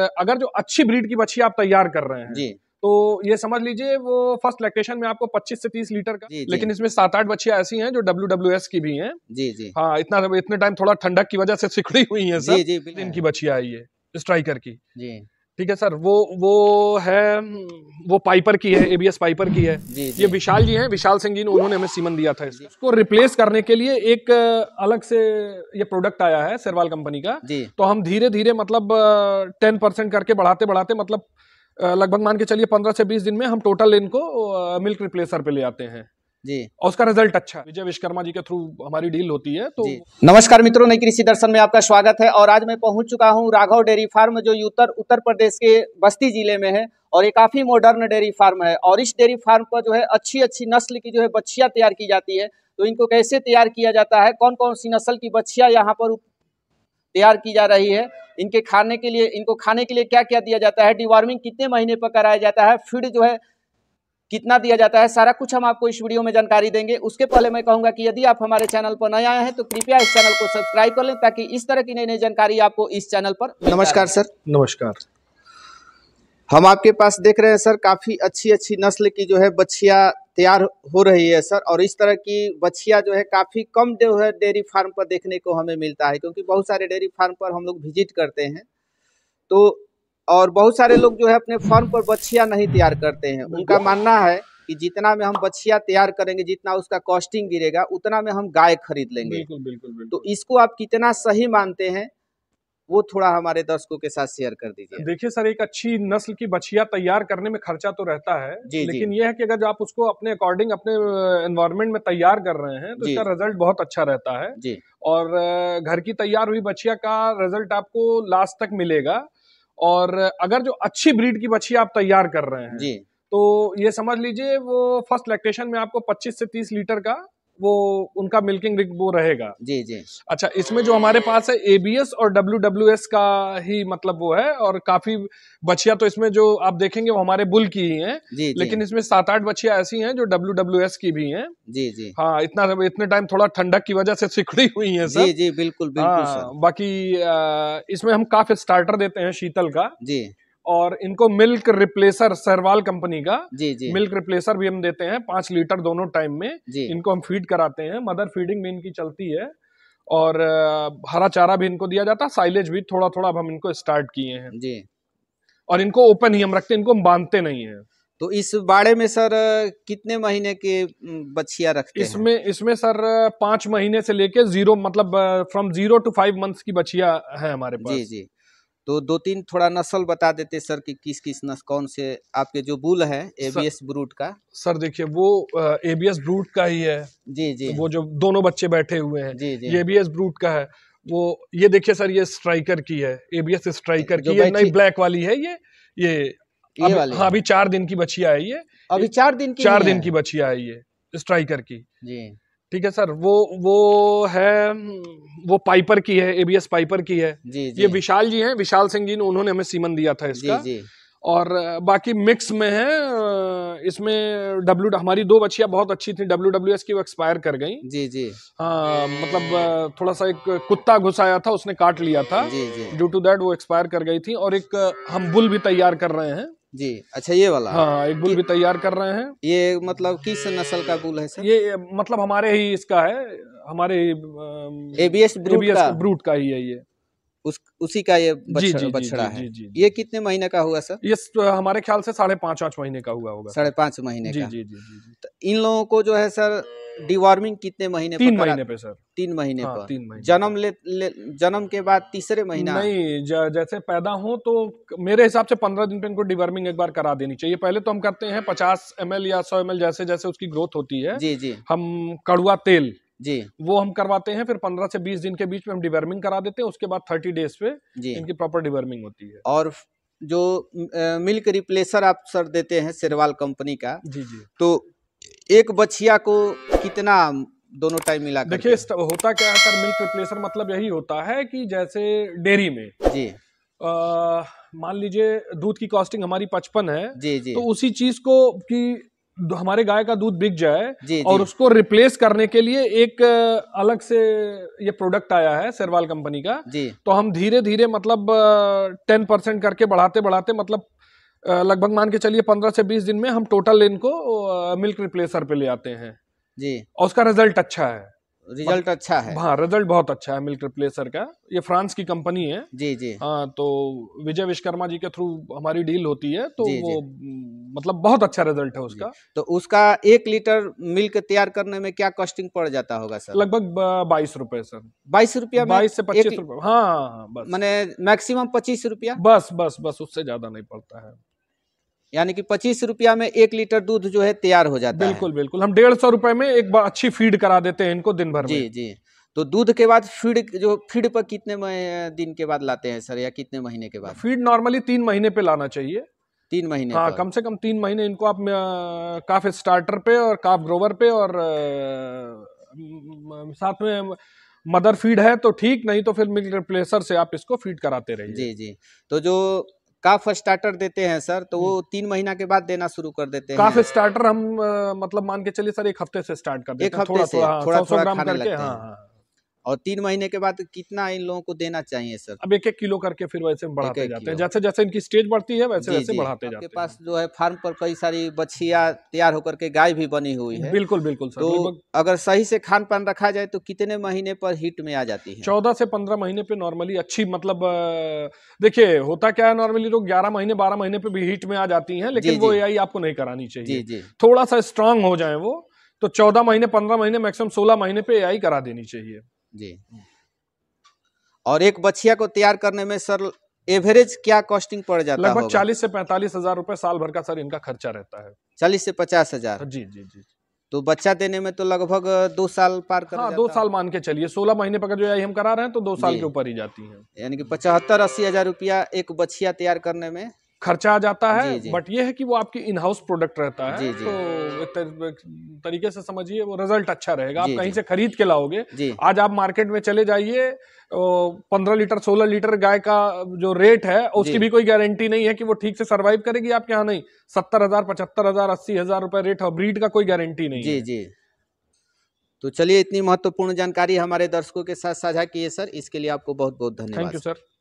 अगर जो अच्छी ब्रीड की बच्ची आप तैयार कर रहे हैं जी तो ये समझ लीजिए वो फर्स्ट लैक्टेशन में आपको 25 से 30 लीटर का जी, लेकिन जी. इसमें सात आठ बच्चियां ऐसी हैं जो डब्ल्यू एस की भी हैं जी जी हाँ इतना इतने टाइम थोड़ा ठंडक की वजह से सिकड़ी हुई है सर जी, जी, इनकी बछिया आई है स्ट्राइकर की जी ठीक है सर वो वो है वो पाइपर की है एबीएस पाइपर की है जी, जी. ये विशाल जी हैं विशाल सिंह जी ने उन्होंने हमें सीमन दिया था इसको रिप्लेस करने के लिए एक अलग से ये प्रोडक्ट आया है सरवाल कंपनी का जी. तो हम धीरे धीरे मतलब टेन परसेंट करके बढ़ाते बढ़ाते मतलब लगभग मान के चलिए पंद्रह से बीस दिन में हम टोटल इनको मिल्क रिप्लेसर पे ले आते हैं जी और उसका रिजल्ट अच्छा विजय विश्वकर्मा जी के थ्रू हमारी डील होती है तो नमस्कार मित्रों नई कृषि दर्शन में आपका स्वागत है और आज मैं पहुंच चुका हूं राघव डेयरी फार्म जो उत्तर उत्तर प्रदेश के बस्ती जिले में है और ये काफी मॉडर्न डेयरी फार्म है और इस डेयरी फार्म पर जो है अच्छी अच्छी नस्ल की जो है बच्चिया तैयार की जाती है तो इनको कैसे तैयार किया जाता है कौन कौन सी नस्ल की बच्चिया यहाँ पर तैयार की जा रही है इनके खाने के लिए इनको खाने के लिए क्या क्या दिया जाता है डिवार्मिंग कितने महीने पर कराया जाता है फीड जो है कितना दिया जाता है सारा कुछ हम आपको इस वीडियो में जानकारी देंगे उसके पहले मैं कहूंगा कि यदि आप हमारे चैनल पर नए आए हैं तो कृपया इस चैनल को सब्सक्राइब कर लें ताकि इस तरह की नई नई जानकारी आपको इस चैनल पर नमस्कार सर नमस्कार हम आपके पास देख रहे हैं सर काफ़ी अच्छी अच्छी नस्ल की जो है बच्चिया तैयार हो रही है सर और इस तरह की बछिया जो है काफ़ी कम जो है डेयरी फार्म पर देखने को हमें मिलता है क्योंकि बहुत सारे डेयरी फार्म पर हम लोग विजिट करते हैं तो और बहुत सारे लोग जो है अपने फॉर्म पर बछिया नहीं तैयार करते हैं उनका मानना है कि जितना में हम बछिया तैयार करेंगे जितना उसका कॉस्टिंग गिरेगा उतना में हम गाय खरीद लेंगे बिल्कुल बिल्कुल, बिल्कुल। तो इसको आप कितना सही मानते हैं वो थोड़ा हमारे दर्शकों के साथ शेयर कर दीजिए देखिए सर एक अच्छी नस्ल की बछिया तैयार करने में खर्चा तो रहता है जी, लेकिन यह है कि अगर आप उसको अपने अकॉर्डिंग अपने एनवायरमेंट में तैयार कर रहे हैं तो इसका रिजल्ट बहुत अच्छा रहता है जी। और घर की तैयार हुई बछिया का रिजल्ट आपको लास्ट तक मिलेगा और अगर जो अच्छी ब्रीड की बच्ची आप तैयार कर रहे हैं जी तो ये समझ लीजिए वो फर्स्ट लैक्टेशन में आपको 25 से 30 लीटर का वो उनका मिल्किंग रिग वो रहेगा जी जी अच्छा इसमें जो हमारे पास है एबीएस और डब्ल्यू का ही मतलब वो है और काफी बछिया तो इसमें जो आप देखेंगे वो हमारे बुल की ही है जी, लेकिन इसमें सात आठ बछिया ऐसी हैं जो डब्ल्यू की भी हैं जी जी हाँ इतना इतने टाइम थोड़ा ठंडक की वजह से सिकड़ी हुई है सर जी जी बिल्कुल बिल्कुल हाँ, बाकी इसमें हम काफी स्टार्टर देते हैं शीतल का जी और इनको मिल्क रिप्लेसर सरवाल कंपनी का जी जी मिल्क रिप्लेसर भी हम देते हैं पांच लीटर दोनों टाइम में इनको हम फीड कराते हैं मदर फीडिंग में इनकी चलती है और हरा चारा भी इनको दिया जाता है साइलेज भी थोड़ा थोड़ा हम इनको स्टार्ट किए हैं जी और इनको ओपन ही हम रखते हैं इनको हम बांधते नहीं है तो इस बाड़े में सर कितने महीने के बछिया रखते इसमें हैं? इसमें सर पांच महीने से लेके जीरो मतलब from zero to five months की बछिया है हमारे पास जी जी तो दो तीन थोड़ा नस्ल बता देते सर कि किस किस नस्ल कौन से आपके जो बुल है एबीएस ब्रूट का सर देखिए वो एबीएस ब्रूट का ही है जी जी वो जो दोनों बच्चे बैठे हुए हैं जी जी एबीएस ब्रूट का है वो ये देखिए सर ये स्ट्राइकर की है एबीएस स्ट्राइकर की है नहीं ब्लैक वाली है ये ये ये अभी, वाली हाँ अभी चार दिन की बचिया है ये अभी चार दिन की चार दिन की बछिया है ये स्ट्राइकर की जी ठीक है सर वो वो है वो पाइपर की है एबीएस पाइपर की है जी, जी. ये विशाल जी हैं विशाल सिंह जी ने उन्होंने हमें सीमन दिया था इसका जी, जी. और बाकी मिक्स में है इसमें डब्ल्यू हमारी दो बच्चियां बहुत अच्छी थी डब्ल्यू डब्ल्यू एस की वो एक्सपायर कर गई जी जी हाँ मतलब थोड़ा सा एक कुत्ता घुसाया था उसने काट लिया था ड्यू टू दैट वो एक्सपायर कर गई थी और एक हम बुल भी तैयार कर रहे हैं जी अच्छा ये वाला हाँ एक बुल भी तैयार कर रहे हैं ये मतलब किस नस्ल का बुल है सर ये मतलब हमारे ही इसका है हमारे एबीएस ब्रूट का ही है ये उस उसी का ये बछड़ा, जी, जी, है जी, ये कितने महीने का हुआ सर ये हमारे ख्याल से साढ़े पांच पांच महीने का हुआ होगा साढ़े पांच महीने जी, का जी, जी, जी, तो इन लोगों को जो है सर डिवॉर्मिंग कितने महीने तीन महीने पे सर तीन महीने हाँ, पर तीन महीने जन्म ले, ले जन्म के बाद तीसरे महीना नहीं ज, जैसे पैदा हो तो मेरे हिसाब से पंद्रह दिन पे इनको डिवॉर्मिंग एक बार करा देनी चाहिए पहले तो हम करते हैं पचास एम या सौ एम जैसे जैसे उसकी ग्रोथ होती है जी जी हम कड़ुआ तेल जी वो हम करवाते हैं फिर पंद्रह से बीस दिन के बीच में हम डिवर्मिंग करा देते हैं उसके बाद थर्टी डेज पे इनकी प्रॉपर डिवर्मिंग होती है और जो मिल्क रिप्लेसर आप सर देते हैं सिरवाल कंपनी का जी जी तो एक बछिया को कितना दोनों टाइम मिला देखिए होता क्या है सर मिल्क रिप्लेसर मतलब यही होता है कि जैसे डेयरी में जी मान लीजिए दूध की कॉस्टिंग हमारी पचपन है जी जी तो उसी चीज को की हमारे गाय का दूध बिक जाए जी, और जी. उसको रिप्लेस करने के लिए एक अलग से ये प्रोडक्ट आया है सरवाल कंपनी का जी. तो हम धीरे धीरे मतलब टेन परसेंट करके बढ़ाते बढ़ाते मतलब लगभग मान के चलिए पंद्रह से बीस दिन में हम टोटल इनको मिल्क रिप्लेसर पे ले आते हैं जी और उसका रिजल्ट अच्छा है रिजल्ट अच्छा है हाँ रिजल्ट बहुत अच्छा है मिल्क रिप्लेसर का ये फ्रांस की कंपनी है जी जी हाँ तो विजय विश्वकर्मा जी के थ्रू हमारी डील होती है तो जी, वो जी. मतलब बहुत अच्छा रिजल्ट है उसका तो उसका एक लीटर मिल्क तैयार करने में क्या कॉस्टिंग पड़ जाता होगा सर लगभग बाईस रूपए सर बाईस रूपया बाईस से पच्चीस रूपए हाँ, हाँ, हाँ, बस मैंने मैक्सिमम पच्चीस रूपया बस बस बस उससे ज्यादा नहीं पड़ता है यानी कि पच्चीस रुपया में एक लीटर दूध जो है तैयार हो जाता बिल्कुल, है बिल्कुल बिल्कुल हम डेढ़ सौ रुपए में एक बार अच्छी फीड करा देते हैं इनको दिन भर जी में। जी तो दूध के बाद फीड जो फीड पर कितने दिन के बाद लाते हैं सर या कितने महीने के बाद फीड नॉर्मली तीन महीने पे लाना चाहिए तीन महीने हाँ कम से कम तीन महीने इनको आप काफ स्टार्टर पे और काफ ग्रोवर पे और साथ में मदर फीड है तो ठीक नहीं तो फिर मिल्क रिप्लेसर से आप इसको फीड कराते रहिए जी जी तो जो काफ स्टार्टर देते हैं सर तो वो तीन महीना के बाद देना शुरू कर देते हैं काफ स्टार्टर हम मतलब मान के चलिए सर एक हफ्ते से स्टार्ट कर देते एक हफ्ते से थोड़ा, थोड़ा, हाँ, ग्राम करके हाँ, हाँ। और तीन महीने के बाद कितना इन लोगों को देना चाहिए सर अब एक एक किलो करके फिर वैसे बढ़ाते एक एक जाते हैं जैसे जैसे इनकी स्टेज बढ़ती है वैसे जी, वैसे जी, बढ़ाते जाते हैं पास जो है फार्म पर कई सारी बछिया तैयार होकर के गाय भी बनी हुई है बिल्कुल बिल्कुल सर, तो अगर सही से खान पान रखा जाए तो कितने महीने पर हीट में आ जाती है चौदह से पंद्रह महीने पे नॉर्मली अच्छी मतलब देखिये होता क्या है नॉर्मली लोग ग्यारह महीने बारह महीने पे भी हिट में आ जाती है लेकिन वो ए आपको नहीं करानी चाहिए थोड़ा सा स्ट्रांग हो जाए वो तो चौदह महीने पंद्रह महीने मैक्सिमम सोलह महीने पे ए करा देनी चाहिए जी हम्म। और एक बछिया को तैयार करने में सर एवरेज क्या कॉस्टिंग पड़ जाता है लगभग चालीस से पैंतालीस हजार रूपए साल भर का सर इनका खर्चा रहता है चालीस से पचास हजार जी जी जी तो बच्चा देने में तो लगभग दो साल पार कर हाँ, दो साल मान के चलिए सोलह महीने पर जो हम करा रहे हैं तो दो साल के ऊपर ही जाती है यानी कि पचहत्तर अस्सी हजार रुपया एक बछिया तैयार करने में खर्चा आ जाता है जी, जी. बट ये है कि वो आपकी इन हाउस प्रोडक्ट रहता है जी, जी. तो तर, तरीके से समझिए वो रिजल्ट अच्छा रहेगा आप कहीं से खरीद के लाओगे आज आप मार्केट में चले जाइए पंद्रह लीटर सोलह लीटर गाय का जो रेट है उसकी भी कोई गारंटी नहीं है कि वो ठीक से सरवाइव करेगी आपके यहाँ नहीं सत्तर हजार पचहत्तर हजार अस्सी हजार रुपए रेट है ब्रीड का कोई गारंटी नहीं जी जी तो चलिए इतनी महत्वपूर्ण जानकारी हमारे दर्शकों के साथ साझा की है सर इसके लिए आपको बहुत बहुत धन्यवाद थैंक यू सर